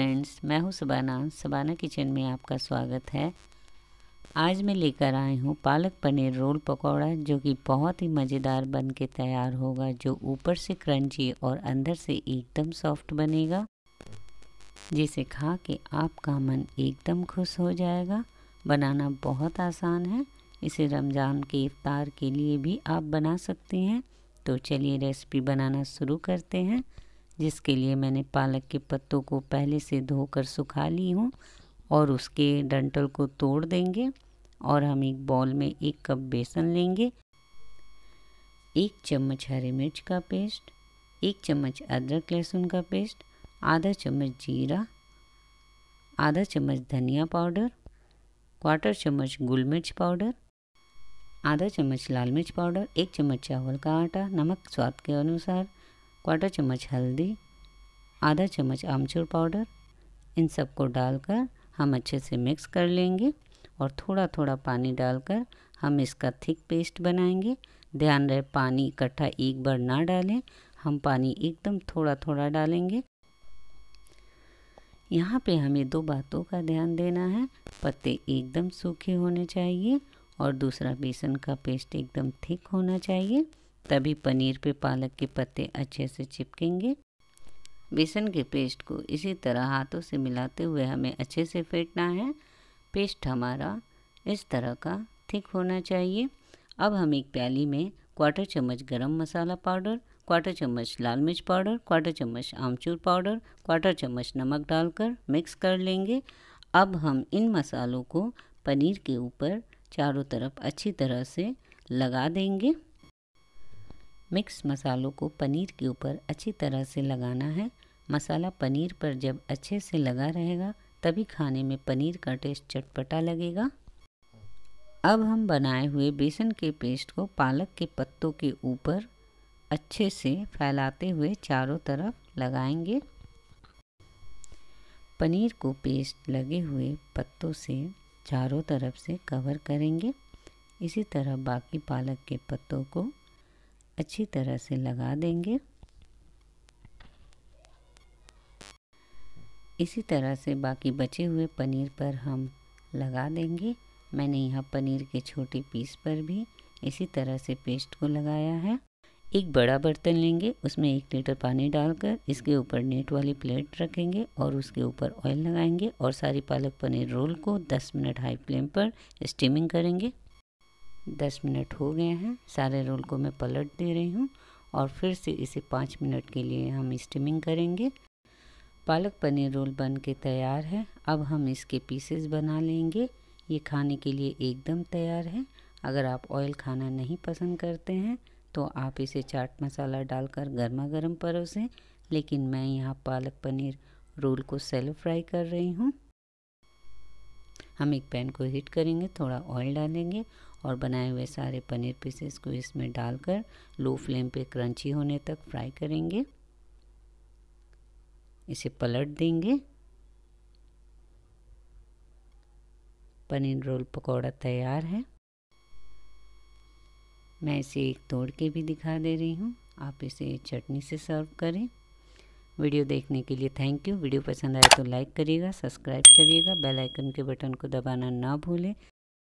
friends मैं हूं Shabana Shabana kitchen में आपका स्वागत है आज मैं लेकर आई हूं पालक पनीर रोल पकौड़ा जो कि बहुत ही मज़ेदार बन के तैयार होगा जो ऊपर से क्रंची और अंदर से एकदम सॉफ्ट बनेगा जिसे खा के आपका मन एकदम खुश हो जाएगा बनाना बहुत आसान है इसे रमज़ान के इफ्तार के लिए भी आप बना सकते हैं तो चलिए रेसिपी बनाना शुरू करते हैं जिसके लिए मैंने पालक के पत्तों को पहले से धोकर सुखा ली हूँ और उसके डंटल को तोड़ देंगे और हम एक बॉल में एक कप बेसन लेंगे एक चम्मच हरी मिर्च का पेस्ट एक चम्मच अदरक लहसुन का पेस्ट आधा चम्मच जीरा आधा चम्मच धनिया पाउडर क्वार्टर चम्मच गुल मिर्च पाउडर आधा चम्मच लाल मिर्च पाउडर एक चम्मच चावल का आटा नमक स्वाद के अनुसार क्वार्टर चम्मच हल्दी आधा चम्मच आमचूर पाउडर इन सबको डालकर हम अच्छे से मिक्स कर लेंगे और थोड़ा थोड़ा पानी डालकर हम इसका थिक पेस्ट बनाएंगे ध्यान रहे पानी इकट्ठा एक बार ना डालें हम पानी एकदम थोड़ा थोड़ा डालेंगे यहाँ पे हमें दो बातों का ध्यान देना है पत्ते एकदम सूखे होने चाहिए और दूसरा बेसन का पेस्ट एकदम थिक होना चाहिए तभी पनीर पे पालक के पत्ते अच्छे से चिपकेंगे बेसन के पेस्ट को इसी तरह हाथों से मिलाते हुए हमें अच्छे से फेंटना है पेस्ट हमारा इस तरह का थिक होना चाहिए अब हम एक प्याली में क्वार्टर चम्मच गरम मसाला पाउडर क्वार्टर चम्मच लाल मिर्च पाउडर क्वार्टर चम्मच आमचूर पाउडर क्वार्टर चम्मच नमक डालकर मिक्स कर लेंगे अब हम इन मसालों को पनीर के ऊपर चारों तरफ अच्छी तरह से लगा देंगे मिक्स मसालों को पनीर के ऊपर अच्छी तरह से लगाना है मसाला पनीर पर जब अच्छे से लगा रहेगा तभी खाने में पनीर का टेस्ट चटपटा लगेगा अब हम बनाए हुए बेसन के पेस्ट को पालक के पत्तों के ऊपर अच्छे से फैलाते हुए चारों तरफ लगाएंगे पनीर को पेस्ट लगे हुए पत्तों से चारों तरफ से कवर करेंगे इसी तरह बाकी पालक के पत्तों को अच्छी तरह से लगा देंगे इसी तरह से बाकी बचे हुए पनीर पर हम लगा देंगे मैंने यहाँ पनीर के छोटे पीस पर भी इसी तरह से पेस्ट को लगाया है एक बड़ा बर्तन लेंगे उसमें एक लीटर पानी डालकर इसके ऊपर नेट वाली प्लेट रखेंगे और उसके ऊपर ऑयल लगाएंगे और सारी पालक पनीर रोल को 10 मिनट हाई फ्लेम पर स्टीमिंग करेंगे दस मिनट हो गए हैं सारे रोल को मैं पलट दे रही हूँ और फिर से इसे पाँच मिनट के लिए हम स्टीमिंग करेंगे पालक पनीर रोल बन के तैयार है अब हम इसके पीसेस बना लेंगे ये खाने के लिए एकदम तैयार है अगर आप ऑयल खाना नहीं पसंद करते हैं तो आप इसे चाट मसाला डालकर गर्मा गर्म परोसें लेकिन मैं यहाँ पालक पनीर रोल को सेल्फ फ्राई कर रही हूँ हम एक पैन को हीट करेंगे थोड़ा ऑयल डालेंगे और बनाए हुए सारे पनीर पीसेस को इसमें डालकर लो फ्लेम पे क्रंची होने तक फ्राई करेंगे इसे पलट देंगे पनीर रोल पकौड़ा तैयार है मैं इसे एक तोड़ के भी दिखा दे रही हूँ आप इसे चटनी से सर्व करें वीडियो देखने के लिए थैंक यू वीडियो पसंद आए तो लाइक करिएगा सब्सक्राइब करिएगा बेल आइकन के बटन को दबाना ना भूलें